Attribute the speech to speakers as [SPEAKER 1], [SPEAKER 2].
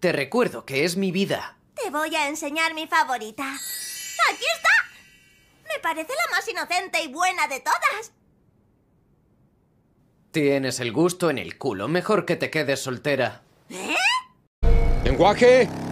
[SPEAKER 1] Te recuerdo que es mi vida.
[SPEAKER 2] Te voy a enseñar mi favorita. ¡Aquí está! Me parece la más inocente y buena de todas.
[SPEAKER 3] Tienes el gusto en el culo. Mejor que te quedes soltera. ¿Eh? ¡Lenguaje!